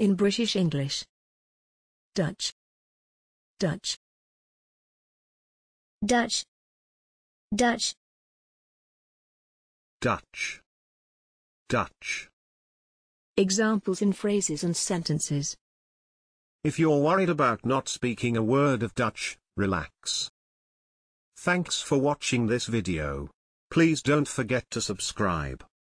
in British English. Dutch. Dutch. Dutch. Dutch. Dutch. Dutch. Examples in phrases and sentences. If you're worried about not speaking a word of Dutch, relax. Thanks for watching this video. Please don't forget to subscribe.